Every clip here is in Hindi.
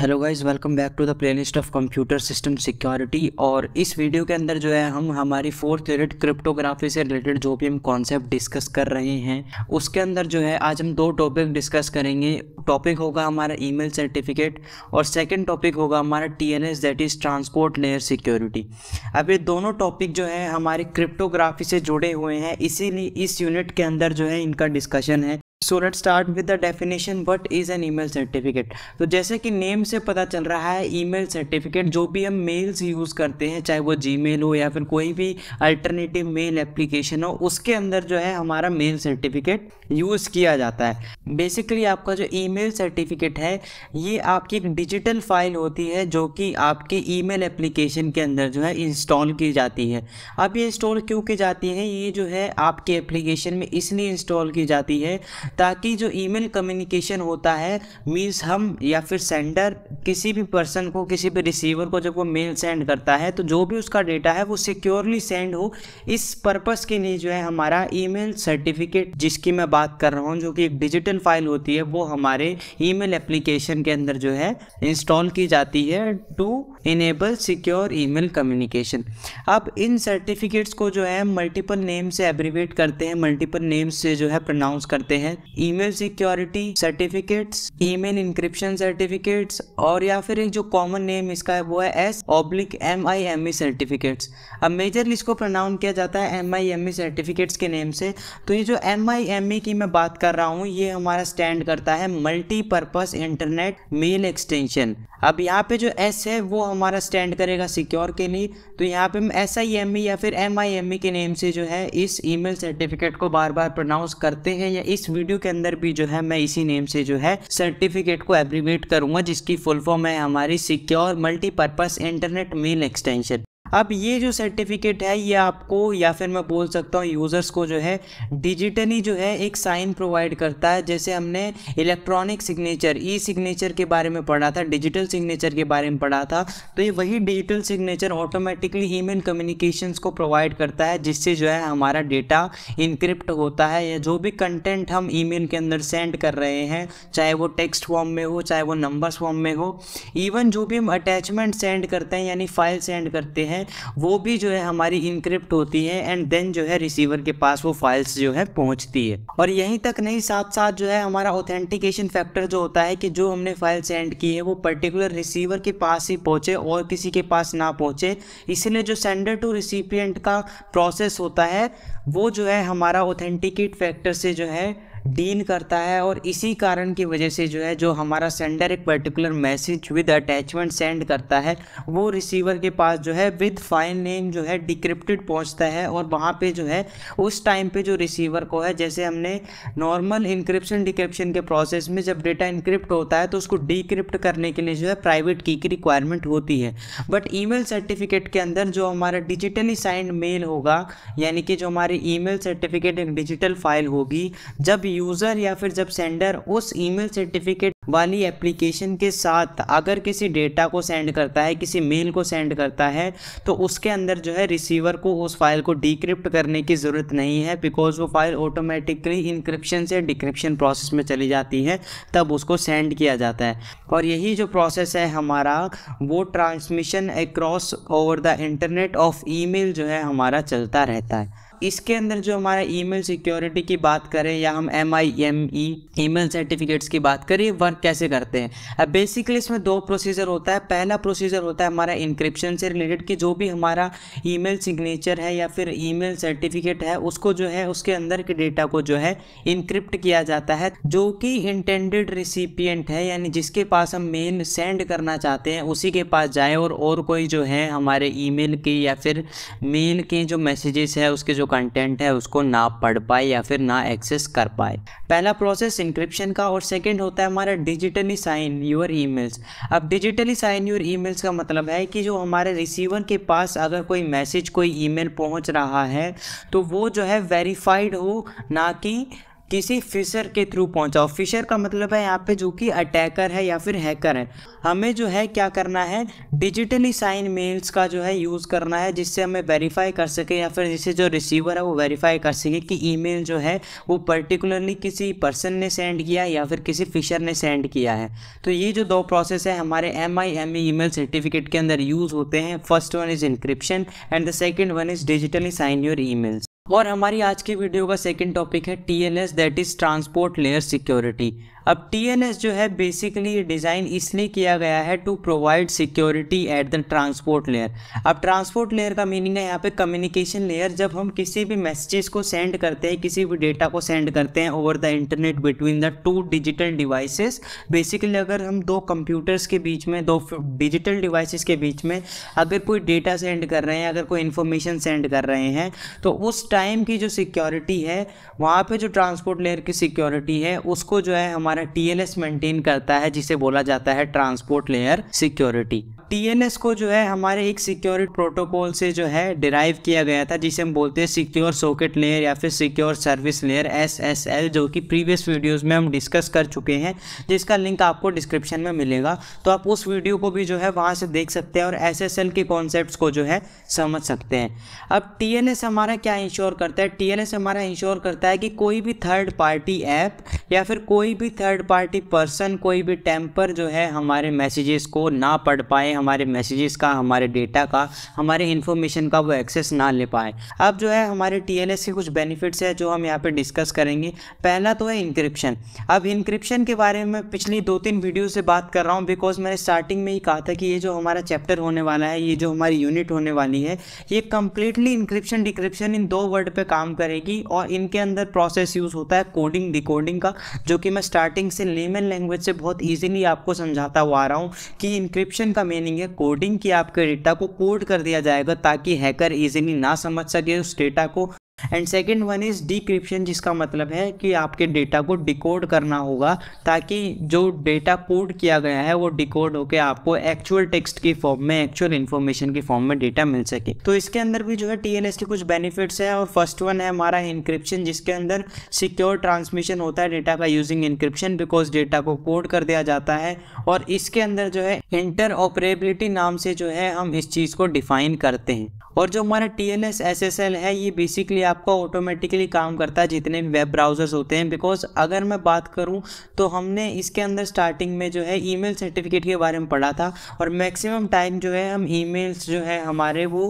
hello guys welcome back to the playlist of computer system security और इस वीडियो के अंदर जो है हम हमारी फोर्थ यूनिट क्रिप्टोग्राफी से रिलेटेड जो भी हम कॉन्सेप्ट डिस्कस कर रहे हैं उसके अंदर जो है आज हम दो टॉपिक डिस्कस करेंगे टॉपिक होगा हमारा ईमेल सर्टिफिकेट और सेकंड टॉपिक होगा हमारा T N S that is transport layer security अब ये दोनों टॉपिक जो है हमारी क्रिप्टोग्राफी से जुड़े हुए हैं इसीलिए इस यूनिट के अंदर जो है इनका डिस्कशन है so let start with the definition what is an email certificate तो जैसे कि नेम से पता चल रहा है ईमेल सर्टिफिकेट जो भी हम मेल्स यूज़ करते हैं चाहे वो जी हो या फिर कोई भी अल्टरनेटिव मेल एप्लीकेशन हो उसके अंदर जो है हमारा मेल सर्टिफिकेट यूज़ किया जाता है बेसिकली आपका जो ईमेल सर्टिफिकेट है ये आपकी एक डिजिटल फाइल होती है जो कि आपके ईमेल एप्लीकेशन के अंदर जो है इंस्टॉल की जाती है अब ये इंस्टॉल क्यों की जाती है ये जो है आपके एप्लीकेशन में इसलिए इंस्टॉल की जाती है ताकि जो ईमेल कम्युनिकेशन होता है मीन्स हम या फिर सेंडर किसी भी पर्सन को किसी भी रिसीवर को जब वो मेल सेंड करता है तो जो भी उसका डेटा है वो सिक्योरली सेंड हो इस पर्पज़ के लिए जो है हमारा ईमेल सर्टिफिकेट जिसकी मैं बात कर रहा हूँ जो कि एक डिजिटल फाइल होती है वो हमारे ईमेल एप्लीकेशन के अंदर जो है इंस्टॉल की जाती है to enable secure email communication अब इन सर्टिफिकेट्स को जो है मल्टीपल नेम से एब्रीवेट करते हैं मल्टीपल नेम से जो है प्रोनाउंस करते हैं email security certificates email encryption certificates और या फिर एक जो कॉमन नेम इसका है वो है S oblique M I M E certificates अब मेजरली इसको प्रोनाउन किया जाता है M I M E certificates के नेम से तो ये जो एम आई एम ई की मैं बात कर रहा हूँ ये हमारा स्टैंड करता है मल्टीपर्पज़ इंटरनेट मेल एक्सटेंशन अब यहाँ पे जो एस है वो हमारा स्टैंड करेगा सिक्योर के लिए तो यहाँ पे हम एस आई एम ई या फिर एम आई एम ई के नेम से जो है इस ईमेल सर्टिफिकेट को बार बार प्रोनाउंस करते हैं या इस वीडियो के अंदर भी जो है मैं इसी नेम से जो है सर्टिफिकेट को एब्रीवेट करूँगा जिसकी फुल फॉर्म है हमारी secure multipurpose internet mail extension अब ये जो सर्टिफिकेट है ये आपको या फिर मैं बोल सकता हूँ यूज़र्स को जो है डिजिटली जो है एक साइन प्रोवाइड करता है जैसे हमने इलेक्ट्रॉनिक सिग्नेचर ई सिग्नेचर के बारे में पढ़ा था डिजिटल सिग्नेचर के बारे में पढ़ा था तो ये वही digital signature automatically email communications को प्रोवाइड करता है जिससे जो है हमारा डेटा इनक्रिप्ट होता है या जो भी कंटेंट हम ई के अंदर सेंड कर रहे हैं चाहे वो टेक्स्ट फॉर्म में हो चाहे वो नंबर्स फॉर्म में हो इवन जो भी हम अटैचमेंट सेंड करते हैं यानी फाइल सेंड करते हैं हैं वो भी जो है हमारी इंक्रिप्ट होती है एंड देन जो है रिसीवर के पास वो फाइल्स जो है पहुंचती है और यहीं तक नहीं साथ साथ जो है हमारा ऑथेंटिकेशन फैक्टर जो होता है कि जो हमने फाइल सेंड की है वो पर्टिकुलर रिसीवर के पास ही पहुंचे और किसी के पास ना पहुंचे इसलिए जो सेंडर टू रिसिपियंट का प्रोसेस होता है वो जो है हमारा ऑथेंटिकेट फैक्टर से जो है डीन करता है और इसी कारण की वजह से जो है जो हमारा सेंडर एक particular message with attachment send करता है वो रिसीवर के पास जो है विद फाइल नेम जो है डिक्रिप्टेड पहुंचता है और वहाँ पे जो है उस टाइम पे जो रिसीवर को है जैसे हमने नॉर्मल इंक्रिप्शन डिक्रिप्शन के प्रोसेस में जब डेटा इंक्रिप्ट होता है तो उसको डिक्रिप्ट करने के लिए जो है प्राइवेट की की रिक्वायरमेंट होती है बट ई सर्टिफिकेट के अंदर जो हमारा डिजिटली साइंड मेल होगा यानी कि जो हमारी ई सर्टिफिकेट एक डिजिटल फाइल होगी जब यूज़र या फिर जब सेंडर उस ईमेल सर्टिफिकेट वाली एप्लीकेशन के साथ अगर किसी डेटा को सेंड करता है किसी मेल को सेंड करता है तो उसके अंदर जो है रिसीवर को उस फाइल को डिक्रिप्ट करने की ज़रूरत नहीं है बिकॉज वो फाइल ऑटोमेटिकली इंक्रिप्शन से डिक्रिप्शन प्रोसेस में चली जाती है तब उसको सेंड किया जाता है और यही जो प्रोसेस है हमारा वो transmission across over the internet of e जो है हमारा चलता रहता है इसके अंदर जो हमारा ईमेल सिक्योरिटी की बात करें या हम M I M E email certificates की बात करें वर्क कैसे करते हैं अब बेसिकली इसमें दो प्रोसीजर होता है पहला प्रोसीजर होता है हमारा इंक्रिप्शन से रिलेटेड कि जो भी हमारा ईमेल सिग्नेचर है या फिर ईमेल सर्टिफिकेट है उसको जो है उसके अंदर के डेटा को जो है इंक्रिप्ट किया जाता है जो कि इंटेंडेड रिसिपियंट है यानी जिसके पास हम मेल सेंड करना चाहते हैं उसी के पास जाए और और कोई जो है हमारे ई की या फिर मेल के जो मैसेजेस है उसके जो कंटेंट है उसको ना पढ़ पाए या फिर ना एक्सेस कर पाए पहला प्रोसेस इंक्रिप्शन का और सेकेंड होता है हमारा डिजिटली साइन योर ईमेल्स अब डिजिटली साइन योर ईमेल्स का मतलब है कि जो हमारे रिसीवर के पास अगर कोई मैसेज कोई ईमेल पहुंच रहा है तो वो जो है वेरीफाइड हो ना कि किसी फिशर के थ्रू पहुंचाओ फिशर का मतलब है यहाँ पे जो कि अटैकर है या फिर हैकर है हमें जो है क्या करना है डिजिटली साइन मेल्स का जो है यूज़ करना है जिससे हमें वेरीफाई कर सके या फिर जिससे जो रिसीवर है वो वेरीफाई कर सके कि ईमेल जो है वो पर्टिकुलरली किसी पर्सन ने सेंड किया या फिर किसी फिशर ने सेंड किया है तो ये जो दो प्रोसेस है हमारे M I M E certificate के अंदर यूज़ होते हैं first one is encryption and the second one is digitally sign your e और हमारी आज की वीडियो का सेकंड टॉपिक है T L S that is transport layer security अब टीएनएस जो है बेसिकली डिज़ाइन इसलिए किया गया है to provide security at the transport layer अब ट्रांसपोर्ट लेयर का मीनिंग है यहाँ पे कम्युनिकेशन लेयर जब हम किसी भी मैसेजेस को सेंड करते हैं किसी भी डेटा को सेंड करते हैं over the internet between the two digital devices basically अगर हम दो कंप्यूटर्स के बीच में दो डिजिटल डिवाइसेस के बीच में अगर कोई डेटा सेंड कर रहे हैं अगर कोई इन्फॉर्मेशन सेंड कर रहे हैं तो उस टाइम की जो सिक्योरिटी है वहाँ पर जो ट्रांसपोर्ट लेयर की सिक्योरिटी है उसको जो है हमारे हमारा टीएलएस मेंटेन करता है जिसे बोला जाता है ट्रांसपोर्ट लेयर सिक्योरिटी टीएलएस को जो है हमारे एक सिक्योरिटी प्रोटोकॉल से जो है डिराइव किया गया था जिसे हम बोलते हैं सिक्योर सॉकेट लेयर या फिर सिक्योर सर्विस लेयर एसएसएल जो कि प्रीवियस वीडियोस में हम डिस्कस कर चुके हैं जिसका लिंक आपको डिस्क्रिप्शन में मिलेगा तो आप उस वीडियो को भी जो है वहाँ से देख सकते हैं और एस के कॉन्सेप्ट को जो है समझ सकते हैं अब टी हमारा क्या इंश्योर करता है टी हमारा इंश्योर करता है कि कोई भी थर्ड पार्टी ऐप या फिर कोई भी थर्ड थर्ड पार्टी पर्सन कोई भी टैंपर जो है हमारे मैसेजेस को ना पढ़ पाए हमारे मैसेजेस का हमारे डेटा का हमारे इन्फॉर्मेशन का वो एक्सेस ना ले पाए अब जो है हमारे टी एन एस के कुछ बेनिफिट्स है जो हम यहाँ पर डिस्कस करेंगे पहला तो है इंक्रिप्शन अब इंक्रिप्शन के बारे में पिछली दो तीन वीडियो से बात कर रहा हूँ बिकॉज मैंने स्टार्टिंग में ही कहा था कि ये जो हमारा चैप्टर होने वाला है ये जो हमारी यूनिट होने वाली है ये कम्प्लीटली इंक्रिप्शन डिक्रिप्शन इन दो वर्ड पर काम करेगी और इनके अंदर प्रोसेस यूज़ होता है कोडिंग डिकोडिंग का जो कि मैं स्टार्ट स्टार्टिंग से लेमन लैंग्वेज से बहुत ईजिली आपको समझाता हुआ आ रहा हूँ कि इंक्रिप्शन का मीनिंग है कोडिंग की आपके डेटा को कोड कर दिया जाएगा ताकि हैकर ईजिली ना समझ सके उस डेटा को and second one is decryption जिसका मतलब है कि आपके डेटा को डिकोड करना होगा ताकि जो डेटा कोड किया गया है वो डिकोड होकर आपको एक्चुअल टेक्स्ट की फॉर्म में एक्चुअल इन्फॉर्मेशन की फॉर्म में डेटा मिल सके तो इसके अंदर भी जो है टी के कुछ बेनिफिट्स हैं और फर्स्ट वन है हमारा इंक्रिप्शन जिसके अंदर सिक्योर ट्रांसमिशन होता है डेटा का यूजिंग इंक्रिप्शन बिकॉज डेटा को कोड कर दिया जाता है और इसके अंदर जो है इंटर ऑपरेबिलिटी नाम से जो है हम इस चीज़ को डिफाइन करते हैं और जो हमारा टी एल है ये बेसिकली आपका ऑटोमेटिकली काम करता है जितने भी वेब ब्राउज़र्स होते हैं बिकॉज अगर मैं बात करूँ तो हमने इसके अंदर स्टार्टिंग में जो है ईमेल सर्टिफिकेट के बारे में पढ़ा था और मैक्सिमम टाइम जो है हम ईमेल्स जो है हमारे वो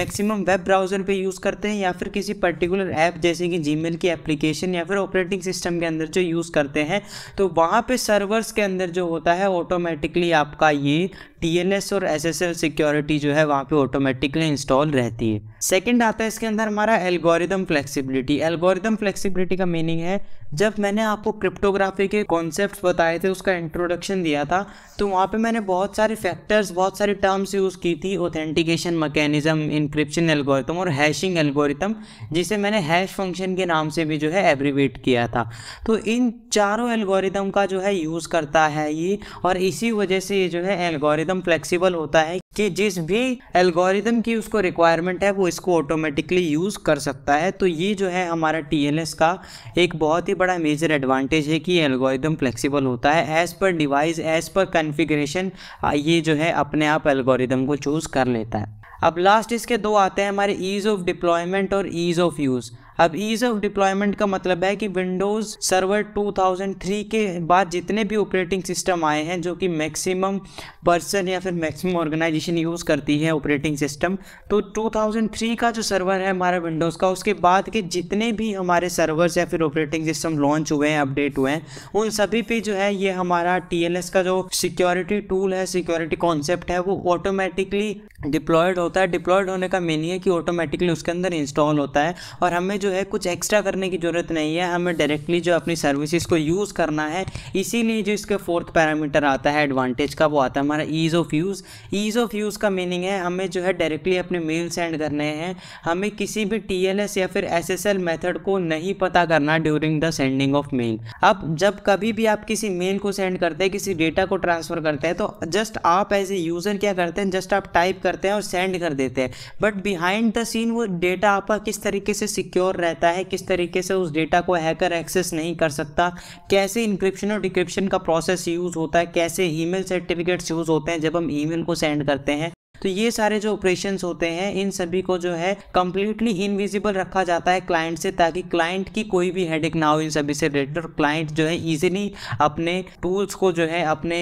मैक्सिमम वेब ब्राउज़र पर यूज़ करते हैं या फिर किसी पर्टिकुलर ऐप जैसे कि जी की एप्लीकेशन या फिर ऑपरेटिंग सिस्टम के अंदर जो यूज़ करते हैं तो वहाँ पर सर्वर्स के अंदर जो होता है ऑटोमेटिकली आपका ये टी और एस सिक्योरिटी जो है वहाँ पर ऑटोमेटिकली इंस्टॉल रहती है सेकेंड आता है इसके अंदर हमारा algorithm algorithm flexibility algorithm flexibility का मीनिंग है जब मैंने आपको क्रिप्टोग्राफी के कॉन्सेप्ट बताए थे उसका इंट्रोडक्शन दिया था तो वहाँ पे मैंने बहुत सारे फैक्टर्स बहुत सारे टर्म्स यूज़ की थी ऑथेंटिकेशन मैकेनिज्म इंक्रिप्शन एल्गोरिथम और हैशिंग एल्गोरिथम जिसे मैंने हैश फंक्शन के नाम से भी जो है एब्रीवेट किया था तो इन चारों एल्गोरिदम का जो है यूज़ करता है ये और इसी वजह से ये जो है एल्गोरिदम फ्लेक्सीबल होता है कि जिस भी एल्गोरिदम की उसको रिक्वायरमेंट है वो इसको ऑटोमेटिकली यूज़ कर सकता है तो ये जो है हमारा टी का एक बहुत ही बड़ा मेजर एडवांटेज है कि एल्गोरिदम फ्लेक्सिबल होता है as per device as per configuration ये जो है अपने आप एल्गोरिदम को चूज़ कर लेता है अब लास्ट इसके दो आते हैं हमारे ईज़ ऑफ डिप्लॉयमेंट और ईज़ ऑफ यूज़ अब ईज ऑफ डिप्लॉयमेंट का मतलब है कि विंडोज़ सर्वर 2003 के बाद जितने भी ऑपरेटिंग सिस्टम आए हैं जो कि मैक्सिमम पर्सन या फिर मैक्सिमम ऑर्गेनाइजेशन यूज़ करती है ऑपरेटिंग सिस्टम तो 2003 का जो सर्वर है हमारा विंडोज़ का उसके बाद के जितने भी हमारे सर्वर्स या फिर ऑपरेटिंग सिस्टम लॉन्च हुए हैं अपडेट हुए हैं उन सभी पे जो है ये हमारा टी का जो सिक्योरिटी टूल है सिक्योरिटी कॉन्सेप्ट है वो ऑटोमेटिकली डिप्लॉयड होता है डिप्लॉयड होने का मीनिंग है कि ऑटोमेटिकली उसके अंदर इंस्टॉल होता है और हमें जो है कुछ एक्स्ट्रा करने की ज़रूरत नहीं है हमें डायरेक्टली जो अपनी सर्विसेज को यूज़ करना है इसीलिए जो इसके फोर्थ पैरामीटर आता है एडवांटेज का वो आता है हमारा ease of use ease of use का मीनिंग है हमें जो है डायरेक्टली अपने मेल सेंड करने हैं हमें किसी भी टी या फिर एस एस मेथड को नहीं पता करना during the sending of mail अब जब कभी भी आप किसी मेल को सेंड करते हैं किसी डेटा को ट्रांसफ़र करते हैं तो जस्ट आप एज ए यूज़र क्या करते हैं जस्ट आप टाइप करते हैं और सेंड कर देते हैं बट बिहाइंड द सीन वो डेटा आपका किस तरीके से सिक्योर सिक्योर रहता है किस तरीके से उस डेटा को हैकर एक्सेस नहीं कर सकता कैसे इंक्रिप्शन और डिक्रिप्शन का प्रोसेस यूज़ होता है कैसे ईमेल सर्टिफिकेट्स यूज़ होते हैं जब हम ईमेल को सेंड करते हैं तो ये सारे जो ऑपरेशन होते हैं इन सभी को जो है कम्प्लीटली इनविजिबल रखा जाता है क्लाइंट से ताकि क्लाइंट की कोई भी हेडिक ना हो इन सभी से रिलेटेड और क्लाइंट जो है ईजिली अपने टूल्स को जो है अपने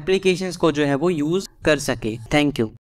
एप्लीकेशंस को जो है वो यूज़ कर सके थैंक यू